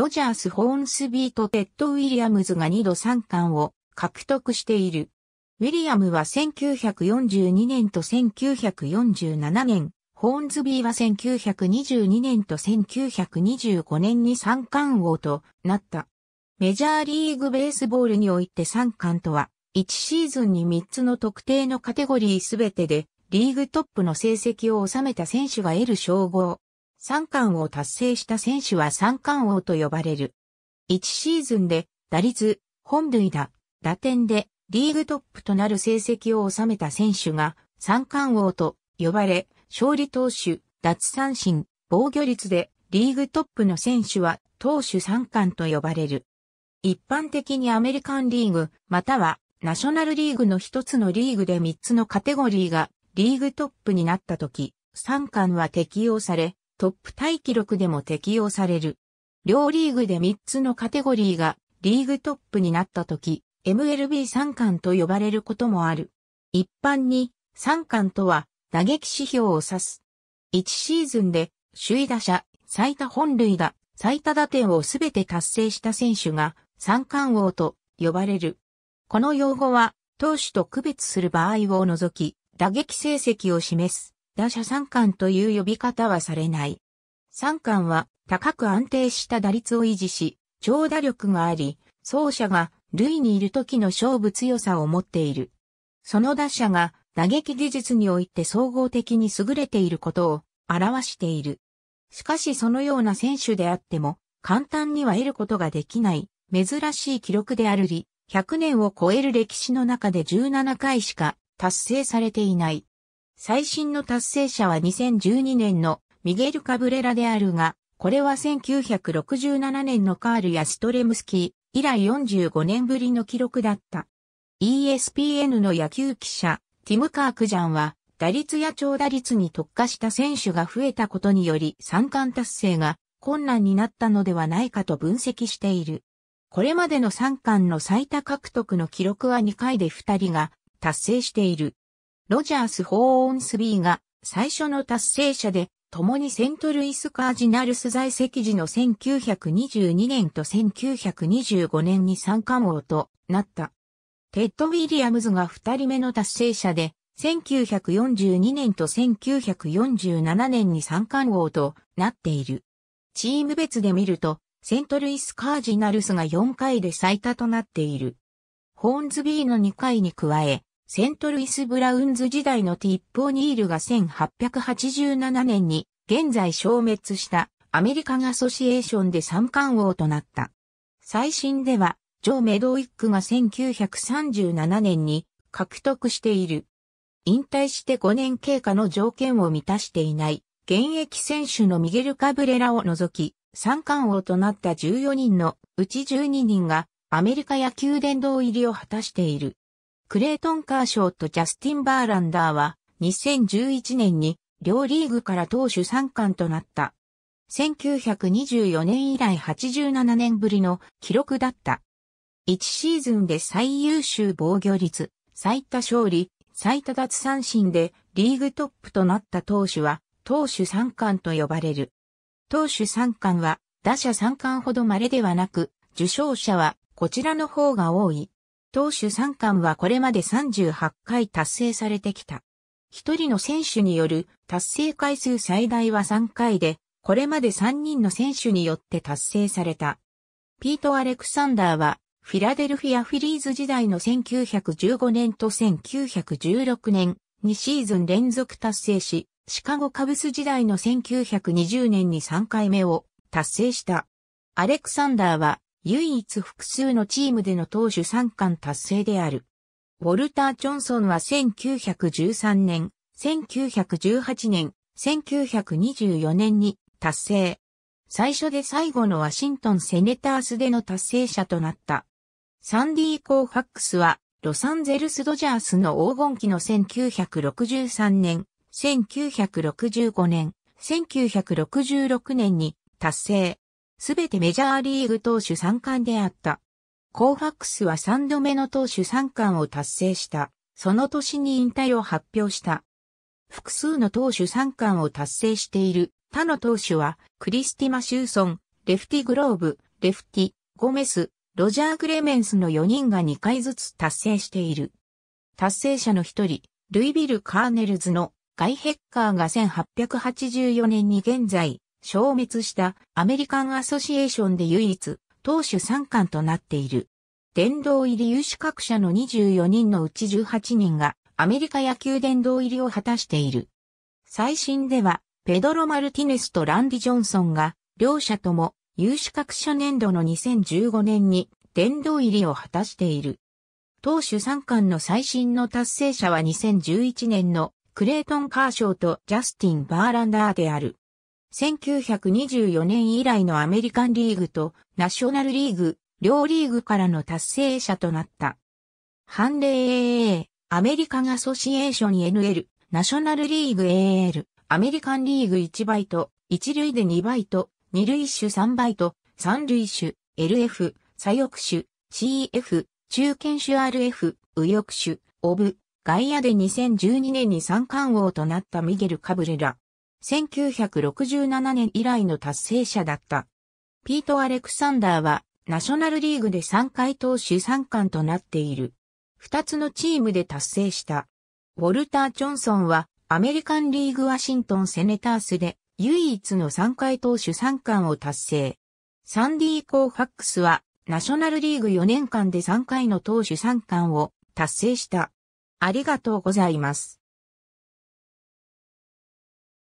ロジャース・ホーンスビーとテッド・ウィリアムズが2度3冠を獲得している。ウィリアムは1942年と1947年、ホーンズビーは1922年と1925年に三冠王となった。メジャーリーグベースボールにおいて三冠とは、1シーズンに3つの特定のカテゴリーすべてで、リーグトップの成績を収めた選手が得る称号。三冠王達成した選手は三冠王と呼ばれる。1シーズンで打率、本塁打、打点でリーグトップとなる成績を収めた選手が三冠王と呼ばれ、勝利投手、奪三振、防御率でリーグトップの選手は投手三冠と呼ばれる。一般的にアメリカンリーグまたはナショナルリーグの一つのリーグで三つのカテゴリーがリーグトップになった時、三冠は適用され、トップタイ記録でも適用される。両リーグで3つのカテゴリーがリーグトップになった時、MLB 三冠と呼ばれることもある。一般に三冠とは打撃指標を指す。1シーズンで首位打者、最多本塁打、最多打点をすべて達成した選手が三冠王と呼ばれる。この用語は投手と区別する場合を除き打撃成績を示す。打者三冠という呼び方はされない。三冠は高く安定した打率を維持し、長打力があり、走者が塁にいる時の勝負強さを持っている。その打者が打撃技術において総合的に優れていることを表している。しかしそのような選手であっても、簡単には得ることができない、珍しい記録であるり、100年を超える歴史の中で17回しか達成されていない。最新の達成者は2012年のミゲル・カブレラであるが、これは1967年のカール・やストレムスキー以来45年ぶりの記録だった。ESPN の野球記者、ティム・カークジャンは、打率や長打率に特化した選手が増えたことにより三冠達成が困難になったのではないかと分析している。これまでの三冠の最多獲得の記録は2回で2人が達成している。ロジャース・ホーンスビーが最初の達成者で、共にセントルイス・カージナルス在籍時の1922年と1925年に三冠王となった。テッド・ウィリアムズが二人目の達成者で、1942年と1947年に三冠王となっている。チーム別で見ると、セントルイス・カージナルスが4回で最多となっている。ホーンズビーの2回に加え、セントルイス・ブラウンズ時代のティップ・オニールが1887年に現在消滅したアメリカン・アソシエーションで三冠王となった。最新では、ジョー・メドウィックが1937年に獲得している。引退して5年経過の条件を満たしていない現役選手のミゲル・カブレラを除き、三冠王となった14人のうち12人がアメリカ野球殿堂入りを果たしている。クレイトン・カーショーとジャスティン・バーランダーは2011年に両リーグから投手参冠となった。1924年以来87年ぶりの記録だった。1シーズンで最優秀防御率、最多勝利、最多奪三振でリーグトップとなった投手は投手三冠と呼ばれる。投手三冠は打者三冠ほど稀ではなく、受賞者はこちらの方が多い。投手三冠はこれまで38回達成されてきた。一人の選手による達成回数最大は3回で、これまで3人の選手によって達成された。ピート・アレクサンダーは、フィラデルフィア・フィリーズ時代の1915年と1916年、2シーズン連続達成し、シカゴカブス時代の1920年に3回目を達成した。アレクサンダーは唯一複数のチームでの投手三冠達成である。ウォルター・チョンソンは1913年、1918年、1924年に達成。最初で最後のワシントンセネタースでの達成者となった。サンディー・コーファックスは、ロサンゼルス・ドジャースの黄金期の1963年、1965年、1966年に達成。すべてメジャーリーグ投手三冠であった。コーファックスは3度目の投手三冠を達成した。その年に引退を発表した。複数の投手三冠を達成している他の投手は、クリスティ・マシューソン、レフティ・グローブ、レフティ、ゴメス、ロジャー・グレメンスの4人が2回ずつ達成している。達成者の一人、ルイビル・カーネルズのガイ・ヘッカーが1884年に現在、消滅したアメリカンアソシエーションで唯一、投手参観となっている。殿堂入り有資格者の24人のうち18人がアメリカ野球殿堂入りを果たしている。最新では、ペドロ・マルティネスとランディ・ジョンソンが、両者とも有資格者年度の2015年に殿堂入りを果たしている。投手参観の最新の達成者は2011年のクレイトン・カーショーとジャスティン・バーランダーである。1924年以来のアメリカンリーグとナショナルリーグ、両リーグからの達成者となった。反例 AA、アメリカンアソシエーション NL、ナショナルリーグ AL、アメリカンリーグ1倍と、1塁で2倍と、2塁手3倍と、3塁手、LF、左翼手、CF、中堅手 RF、右翼手、オブ、外野で2012年に三冠王となったミゲル・カブレラ。1967年以来の達成者だった。ピート・アレクサンダーはナショナルリーグで3回投手3冠となっている。2つのチームで達成した。ウォルター・ジョンソンはアメリカンリーグワシントンセネタースで唯一の3回投手3冠を達成。サンディー・コーファックスはナショナルリーグ4年間で3回の投手3冠を達成した。ありがとうございます。